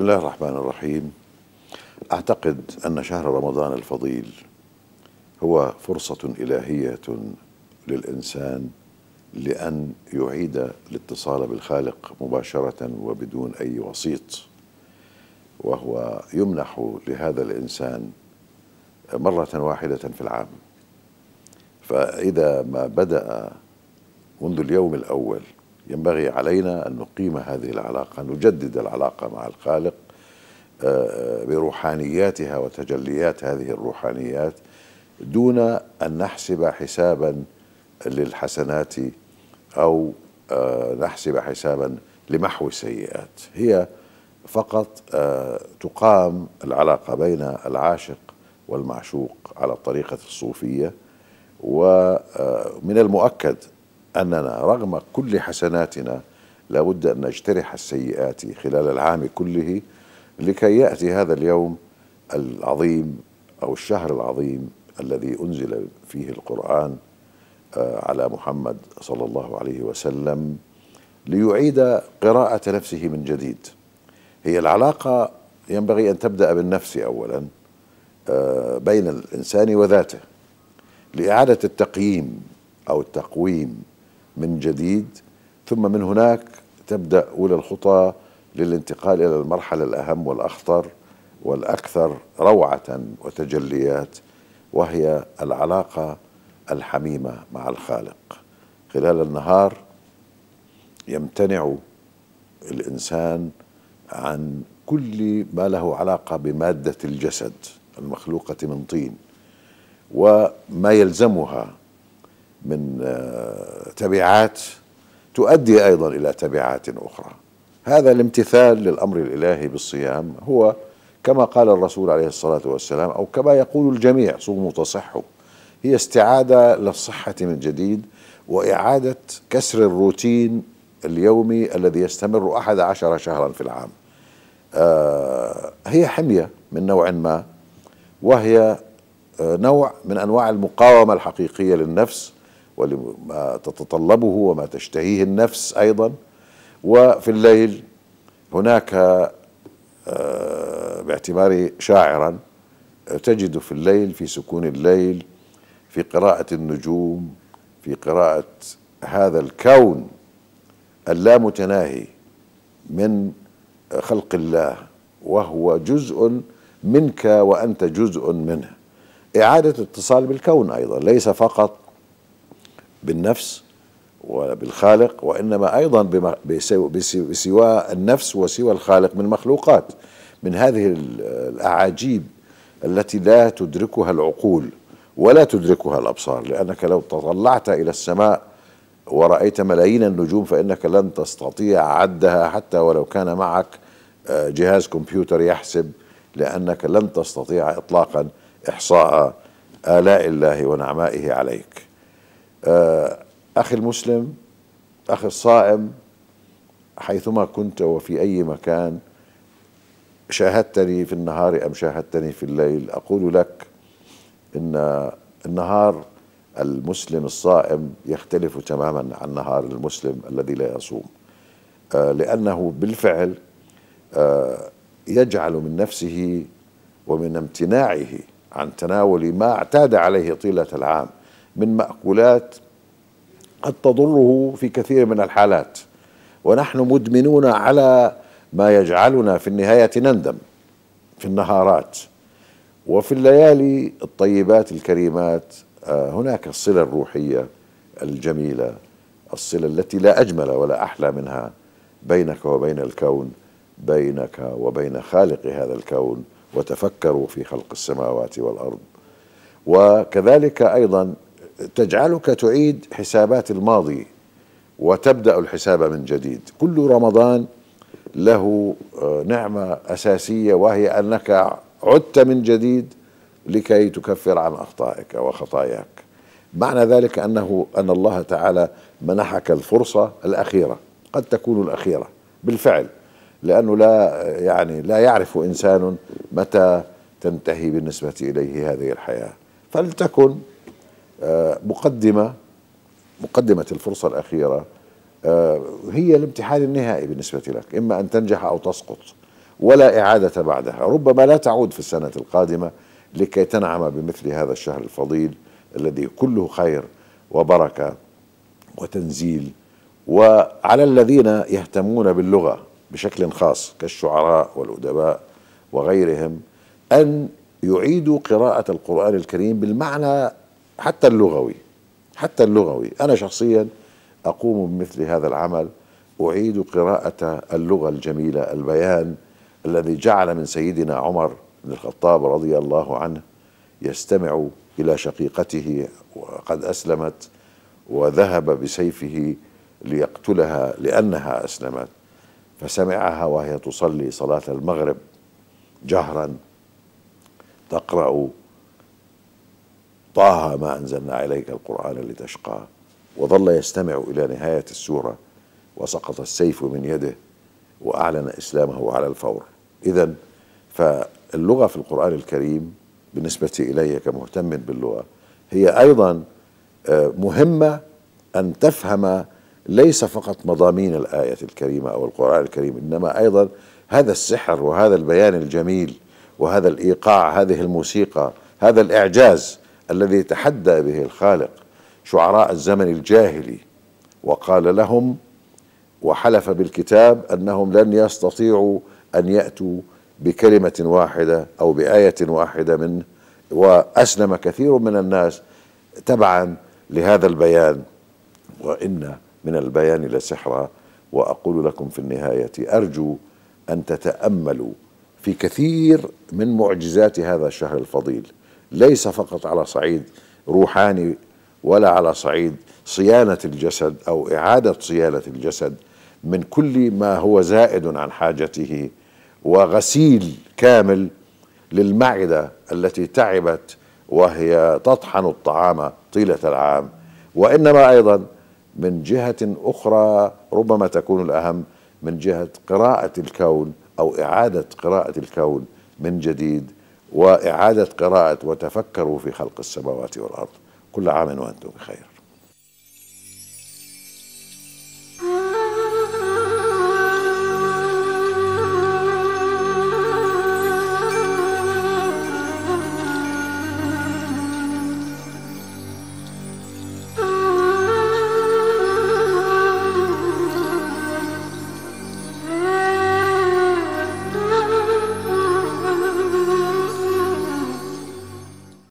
بسم الله الرحمن الرحيم اعتقد ان شهر رمضان الفضيل هو فرصه الهيه للانسان لان يعيد الاتصال بالخالق مباشره وبدون اي وسيط وهو يمنح لهذا الانسان مره واحده في العام فاذا ما بدا منذ اليوم الاول ينبغي علينا أن نقيم هذه العلاقة نجدد العلاقة مع الخالق آه، آه، بروحانياتها وتجليات هذه الروحانيات دون أن نحسب حسابا للحسنات أو آه، نحسب حسابا لمحو السيئات هي فقط تقام العلاقة بين العاشق والمعشوق على الطريقة الصوفية ومن المؤكد أننا رغم كل حسناتنا لابد أن نجترح السيئات خلال العام كله لكي يأتي هذا اليوم العظيم أو الشهر العظيم الذي أنزل فيه القرآن آه، على محمد صلى الله عليه وسلم ليعيد قراءة نفسه من جديد هي العلاقة ينبغي أن تبدأ بالنفس أولا آه، بين الإنسان وذاته لإعادة التقييم أو التقويم من جديد ثم من هناك تبدا اولى الخطى للانتقال الى المرحله الاهم والاخطر والاكثر روعه وتجليات وهي العلاقه الحميمه مع الخالق خلال النهار يمتنع الانسان عن كل ما له علاقه بماده الجسد المخلوقه من طين وما يلزمها من آه، تبعات تؤدي ايضا الى تبعات اخرى هذا الامتثال للامر الالهي بالصيام هو كما قال الرسول عليه الصلاه والسلام او كما يقول الجميع صوموا تصحوا هي استعاده للصحه من جديد واعاده كسر الروتين اليومي الذي يستمر احد عشر شهرا في العام آه، هي حميه من نوع ما وهي آه، نوع من انواع المقاومه الحقيقيه للنفس ولما تتطلبه وما تشتهيه النفس أيضا وفي الليل هناك آه، باعتباري شاعرا تجد في الليل في سكون الليل في قراءة النجوم في قراءة هذا الكون اللامتناهي من خلق الله وهو جزء منك وأنت جزء منه إعادة اتصال بالكون أيضا ليس فقط بالنفس وبالخالق وإنما أيضا بسوى النفس وسوى الخالق من مخلوقات من هذه الأعاجيب التي لا تدركها العقول ولا تدركها الأبصار لأنك لو تطلعت إلى السماء ورأيت ملايين النجوم فإنك لن تستطيع عدها حتى ولو كان معك آه، جهاز كمبيوتر يحسب لأنك لن تستطيع إطلاقا إحصاء آلاء الله ونعمائه عليك آه، أخي المسلم أخي الصائم حيثما كنت وفي أي مكان شاهدتني في النهار أم شاهدتني في الليل أقول لك إن النهار المسلم الصائم يختلف تماما عن نهار المسلم الذي لا يصوم آه، لأنه بالفعل آه، يجعل من نفسه ومن امتناعه عن تناول ما اعتاد عليه طيلة العام من مأكولات قد تضره في كثير من الحالات ونحن مدمنون على ما يجعلنا في النهاية نندم في النهارات وفي الليالي الطيبات الكريمات آه، هناك الصلة الروحية الجميلة الصلة التي لا أجمل ولا أحلى منها بينك وبين الكون بينك وبين خالق هذا الكون وتفكروا في خلق السماوات والأرض وكذلك أيضا تجعلك تعيد حسابات الماضي وتبدا الحساب من جديد كل رمضان له آه، نعمه اساسيه وهي انك عدت من جديد لكي تكفر عن اخطائك وخطاياك معنى ذلك انه ان الله تعالى منحك الفرصه الاخيره قد تكون الاخيره بالفعل لانه لا يعني لا يعرف انسان متى تنتهي بالنسبه اليه هذه الحياه فلتكن مقدمة مقدمة الفرصة الأخيرة آه، هي الامتحان النهائي بالنسبة لك إما أن تنجح أو تسقط ولا إعادة بعدها ربما لا تعود في السنة القادمة لكي تنعم بمثل هذا الشهر الفضيل الذي كله خير وبركة وتنزيل وعلى الذين يهتمون باللغة بشكل خاص كالشعراء والأدباء وغيرهم أن يعيدوا قراءة القرآن الكريم بالمعنى حتى اللغوي حتى اللغوي أنا شخصيا أقوم بمثل هذا العمل أعيد قراءة اللغة الجميلة البيان الذي جعل من سيدنا عمر بن الخطاب رضي الله عنه يستمع إلى شقيقته وقد أسلمت وذهب بسيفه ليقتلها لأنها أسلمت فسمعها وهي تصلي صلاة المغرب جهرا تقرأ طه ما أنزلنا عليك القرآن لتشقى وظل يستمع إلى نهاية السورة وسقط السيف من يده وأعلن إسلامه على الفور إذا فاللغة في القرآن الكريم بالنسبة إلي كمهتم باللغة هي أيضا آه، مهمة أن تفهم ليس فقط مضامين الآية الكريمة أو القرآن الكريم إنما أيضا هذا السحر وهذا البيان الجميل وهذا الإيقاع هذه الموسيقى هذا الإعجاز الذي تحدى به الخالق شعراء الزمن الجاهلي وقال لهم وحلف بالكتاب انهم لن يستطيعوا ان ياتوا بكلمه واحده او بايه واحده منه واسلم كثير من الناس تبعا لهذا البيان وان من البيان لسحرا واقول لكم في النهايه ارجو ان تتاملوا في كثير من معجزات هذا الشهر الفضيل ليس فقط على صعيد روحاني ولا على صعيد صيانه الجسد او اعاده صيانه الجسد من كل ما هو زائد عن حاجته وغسيل كامل للمعده التي تعبت وهي تطحن الطعام طيله العام وانما ايضا من جهه اخرى ربما تكون الاهم من جهه قراءه الكون او اعاده قراءه الكون من جديد وإعادة قراءة وتفكروا في خلق السماوات والأرض كل عام وأنتم بخير